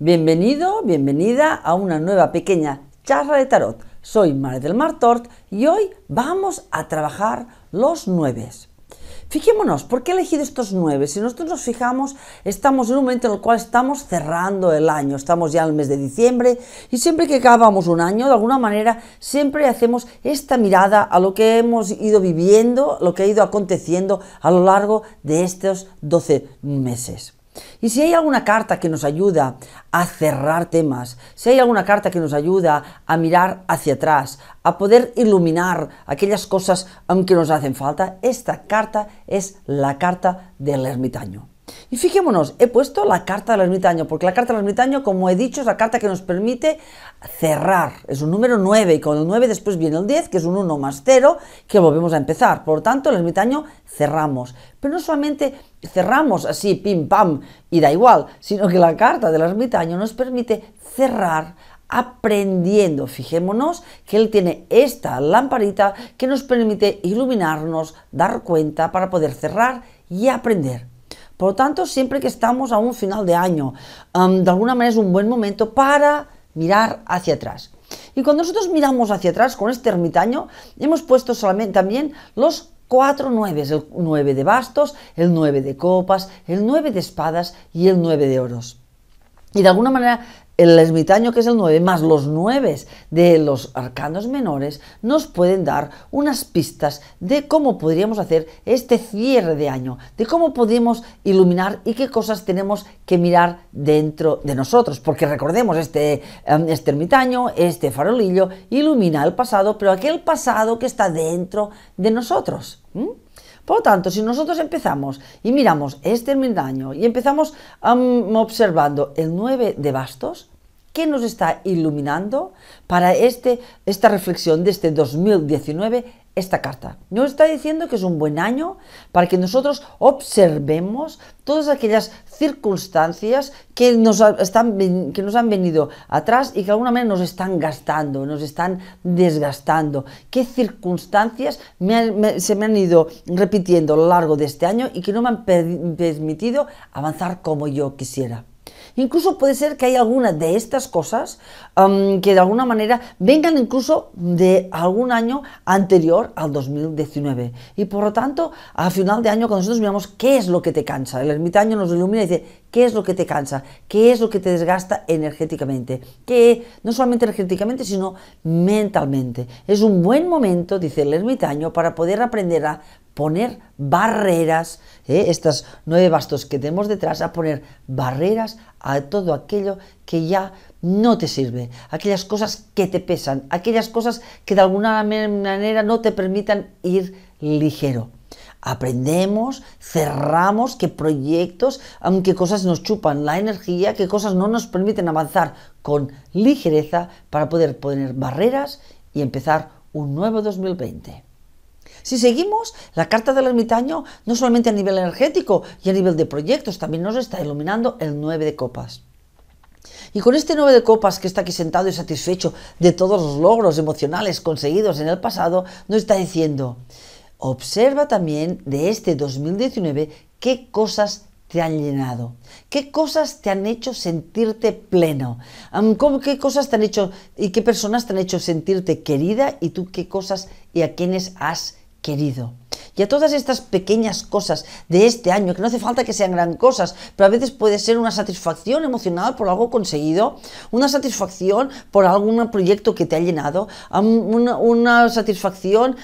Bienvenido, bienvenida a una nueva pequeña charla de tarot. Soy Mare del Mar Tort y hoy vamos a trabajar los nueves. Fijémonos, ¿por qué he elegido estos nueve? Si nosotros nos fijamos, estamos en un momento en el cual estamos cerrando el año, estamos ya en el mes de diciembre y siempre que acabamos un año, de alguna manera, siempre hacemos esta mirada a lo que hemos ido viviendo, lo que ha ido aconteciendo a lo largo de estos 12 meses. Y si hay alguna carta que nos ayuda a cerrar temas, si hay alguna carta que nos ayuda a mirar hacia atrás, a poder iluminar aquellas cosas que nos hacen falta, esta carta es la carta del ermitaño. Y fijémonos, he puesto la carta del ermitaño, porque la carta del ermitaño, como he dicho, es la carta que nos permite cerrar. Es un número 9 y con el 9 después viene el 10, que es un 1 más 0, que volvemos a empezar. Por tanto, el ermitaño cerramos. Pero no solamente cerramos así, pim, pam, y da igual, sino que la carta del ermitaño nos permite cerrar aprendiendo. Fijémonos que él tiene esta lamparita que nos permite iluminarnos, dar cuenta para poder cerrar y aprender. Por lo tanto, siempre que estamos a un final de año, de alguna manera es un buen momento para mirar hacia atrás. Y cuando nosotros miramos hacia atrás con este ermitaño, hemos puesto solamente también los cuatro nueves, el nueve de bastos, el nueve de copas, el nueve de espadas y el nueve de oros. Y de alguna manera el ermitaño que es el 9 más los 9 de los arcanos menores nos pueden dar unas pistas de cómo podríamos hacer este cierre de año, de cómo podemos iluminar y qué cosas tenemos que mirar dentro de nosotros, porque recordemos este, em, este ermitaño, este farolillo ilumina el pasado, pero aquel pasado que está dentro de nosotros. Por lo tanto, si nosotros empezamos y miramos este ermitaño y empezamos observando el 9 de bastos, ¿qué nos está iluminando para este, esta reflexión de este 2019 esta carta. Nos está diciendo que es un buen año para que nosotros observemos todas aquellas circunstancias que nos, están, que nos han venido atrás y que de alguna manera nos están gastando, nos están desgastando. ¿Qué circunstancias se me han ido repitiendo a lo largo de este año y que no me han permitido avanzar como yo quisiera? Incluso puede ser que hay alguna de estas cosas que de alguna manera vengan incluso de algún año anterior al 2019. Y por lo tanto, a final de año, cuando nosotros miramos qué es lo que te cansa, el ermitaño nos ilumina y dice, ¿qué es lo que te cansa? ¿Qué es lo que te desgasta energéticamente? Que no solamente energéticamente, sino mentalmente. Es un buen momento, dice el ermitaño, para poder aprender a poner barreras, ¿eh? estas nueve bastos que tenemos detrás, a poner barreras a todo aquello que ya no te sirve, aquellas cosas que te pesan, aquellas cosas que de alguna manera no te permitan ir ligero. Aprendemos, cerramos qué proyectos, aunque cosas nos chupan la energía, que cosas no nos permiten avanzar con ligereza para poder poner barreras y empezar un nuevo 2020. Si seguimos, la carta del ermitaño no solamente a nivel energético y a nivel de proyectos, también nos está iluminando el 9 de copas. Y con este 9 de copas que está aquí sentado y satisfecho de todos los logros emocionales conseguidos en el pasado, nos está diciendo, observa también de este 2019 qué cosas te han llenado? ¿Qué cosas te han hecho sentirte pleno? ¿Qué cosas te han hecho y qué personas te han hecho sentirte querida y tú qué cosas y a quienes has querido. Y a todas estas pequeñas cosas de este año, que no hace falta que sean gran cosas, pero a veces puede ser una satisfacción emocional por algo conseguido, una satisfacción por algún proyecto que te ha llenado, una, una satisfacción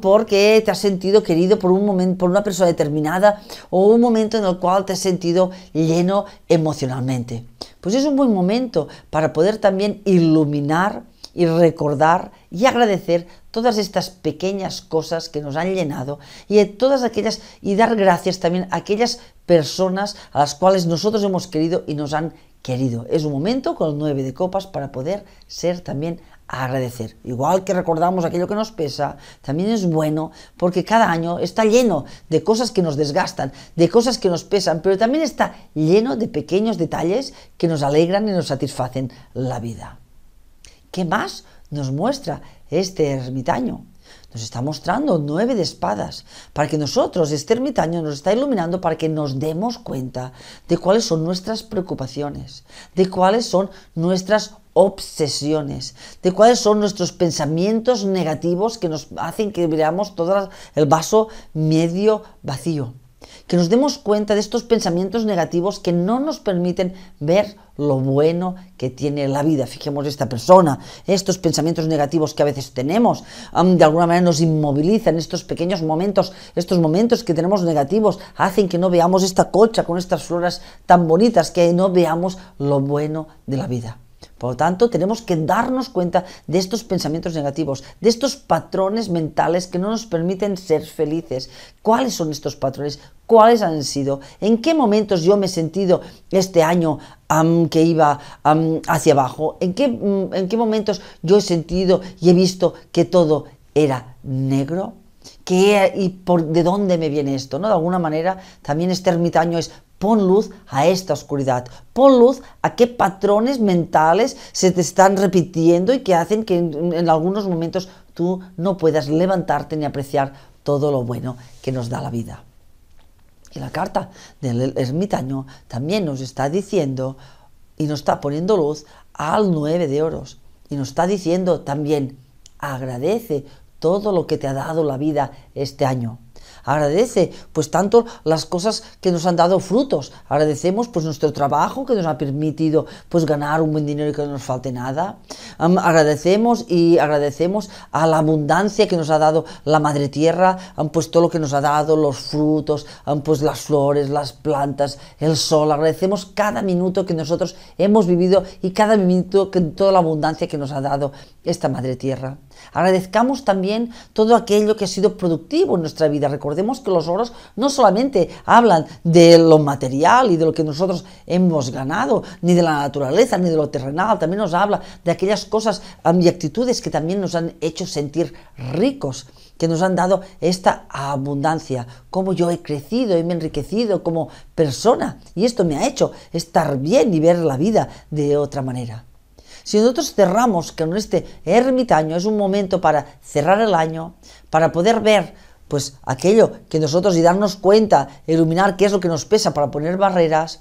porque te has sentido querido por, un momento, por una persona determinada o un momento en el cual te has sentido lleno emocionalmente. Pues es un buen momento para poder también iluminar y recordar y agradecer todas estas pequeñas cosas que nos han llenado y todas aquellas y dar gracias también a aquellas personas a las cuales nosotros hemos querido y nos han querido. Es un momento con nueve de copas para poder ser también agradecer. Igual que recordamos aquello que nos pesa, también es bueno porque cada año está lleno de cosas que nos desgastan, de cosas que nos pesan, pero también está lleno de pequeños detalles que nos alegran y nos satisfacen la vida. ¿Qué más nos muestra este ermitaño? Nos está mostrando nueve de espadas, para que nosotros, este ermitaño, nos está iluminando para que nos demos cuenta de cuáles son nuestras preocupaciones, de cuáles son nuestras obsesiones, de cuáles son nuestros pensamientos negativos que nos hacen que veamos todo el vaso medio vacío que nos demos cuenta de estos pensamientos negativos que no nos permiten ver lo bueno que tiene la vida. Fijemos esta persona, estos pensamientos negativos que a veces tenemos, de alguna manera nos inmovilizan estos pequeños momentos, estos momentos que tenemos negativos, hacen que no veamos esta cocha con estas flores tan bonitas, que no veamos lo bueno de la vida. Por lo tanto, tenemos que darnos cuenta de estos pensamientos negativos, de estos patrones mentales que no nos permiten ser felices. ¿Cuáles son estos patrones? ¿Cuáles han sido? ¿En qué momentos yo me he sentido este año que iba hacia abajo? ¿En qué, mm, ¿En qué momentos yo he sentido y he visto que todo era negro? ¿Qué, ¿Y por, de dónde me viene esto? ¿no? De alguna manera, también este ermitaño es Pon luz a esta oscuridad, pon luz a qué patrones mentales se te están repitiendo y que hacen que en, algunos momentos tú no puedas levantarte ni apreciar todo lo bueno que nos da la vida. Y la carta del ermitaño también nos está diciendo y nos está poniendo luz al nueve de oros. Y nos está diciendo también, agradece todo lo que te ha dado la vida este año agradece pues tanto las cosas que nos han dado frutos, agradecemos pues nuestro trabajo que nos ha permitido pues ganar un buen dinero y que no nos falte nada, agradecemos y agradecemos a la abundancia que nos ha dado la madre tierra, pues todo lo que nos ha dado, los frutos, pues las flores, las plantas, el sol, agradecemos cada minuto que nosotros hemos vivido y cada minuto que toda la abundancia que nos ha dado esta madre tierra. Agradezcamos también todo aquello que ha sido productivo en nuestra vida. Recordemos que los oros no solamente hablan de lo material y de lo que nosotros hemos ganado, ni de la naturaleza, ni de lo terrenal, también nos habla de aquellas cosas y actitudes que también nos han hecho sentir ricos que nos han dado esta abundancia, cómo yo he crecido y me he enriquecido como persona y esto me ha hecho estar bien y ver la vida de otra manera. Si nosotros cerramos con este ermitaño, es un momento para cerrar el año, para poder ver pues aquello que nosotros y darnos cuenta, iluminar qué es lo que nos pesa para poner barreras,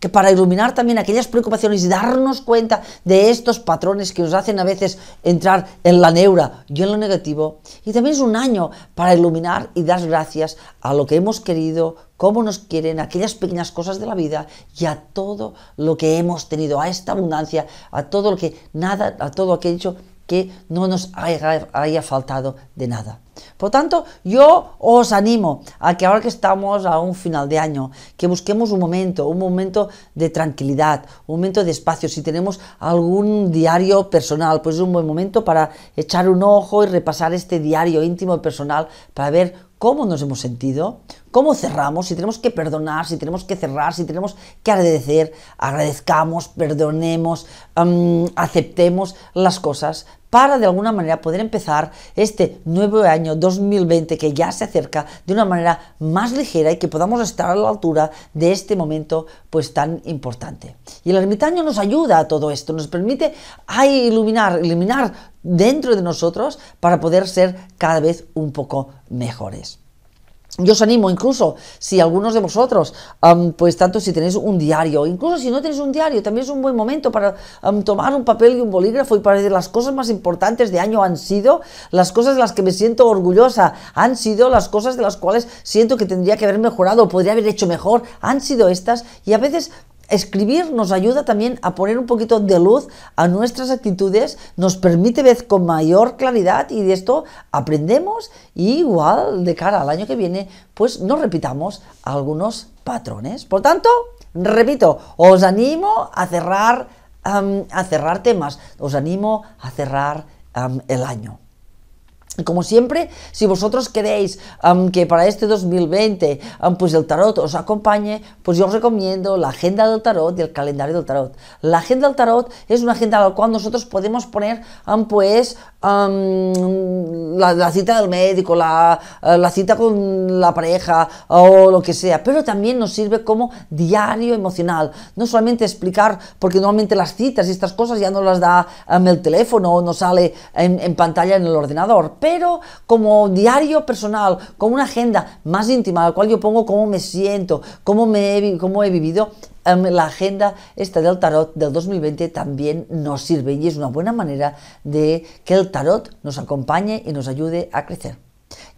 que para iluminar también aquellas preocupaciones y darnos cuenta de estos patrones que nos hacen a veces entrar en la neura y en lo negativo. Y también es un año para iluminar y dar gracias a lo que hemos querido, cómo nos quieren, aquellas pequeñas cosas de la vida y a todo lo que hemos tenido, a esta abundancia, a todo lo que nada, a todo aquello que no nos haya, faltado de nada. Por tanto, yo os animo a que ahora que estamos a un final de año, que busquemos un momento, un momento de tranquilidad, un momento de espacio. Si tenemos algún diario personal, pues es un buen momento para echar un ojo y repasar este diario íntimo y personal para ver cómo nos hemos sentido, ¿Cómo cerramos? Si tenemos que perdonar, si tenemos que cerrar, si tenemos que agradecer, agradezcamos, perdonemos, aceptemos las cosas para de alguna manera poder empezar este nuevo año 2020 que ya se acerca de una manera más ligera y que podamos estar a la altura de este momento pues tan importante. Y el ermitaño nos ayuda a todo esto, nos permite ah, iluminar, iluminar dentro de nosotros para poder ser cada vez un poco mejores. Yo os animo incluso, si algunos de vosotros, pues tanto si tenéis un diario, incluso si no tenéis un diario, también es un buen momento para tomar un papel y un bolígrafo y para decir las cosas más importantes de año han sido, las cosas de las que me siento orgullosa, han sido las cosas de las cuales siento que tendría que haber mejorado podría haber hecho mejor, han sido estas. Y a veces Escribir nos ayuda también a poner un poquito de luz a nuestras actitudes, nos permite ver con mayor claridad y de esto aprendemos igual de cara al año que viene pues nos repitamos algunos patrones. Por tanto, repito, os animo a cerrar, a cerrar temas, os animo a cerrar el año. Como siempre, si vosotros queréis que para este 2020 pues el tarot os acompañe, pues yo os recomiendo la agenda del tarot y el calendario del tarot. La agenda del tarot es una agenda a la cual nosotros podemos poner pues la, cita del médico, eh, la, cita con la pareja o lo que sea, pero también nos sirve como diario emocional. No solamente explicar, porque normalmente las citas y estas cosas ya no las da el teléfono o no sale en pantalla en el ordenador, pero como diario personal, como una agenda más íntima, la cual yo pongo cómo me siento, cómo, me cómo he vivido, em, la agenda esta del tarot del 2020 también nos sirve y es una buena manera de que el tarot nos acompañe y nos ayude a crecer.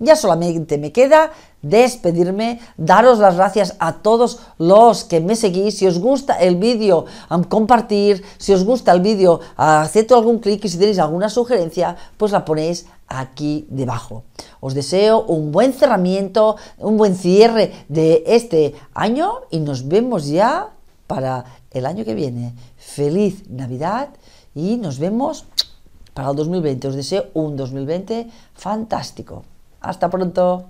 Ya solamente me queda despedirme, daros las gracias a todos los que me seguís. Si os gusta el vídeo, compartir. Si os gusta el vídeo, acepto algún clic y si tenéis alguna sugerencia, pues la ponéis aquí debajo. Os deseo un buen cerramiento, un buen cierre de este año y nos vemos ya para el año que viene. Feliz Navidad y nos vemos para el 2020. Os deseo un 2020 fantástico. Hasta pronto.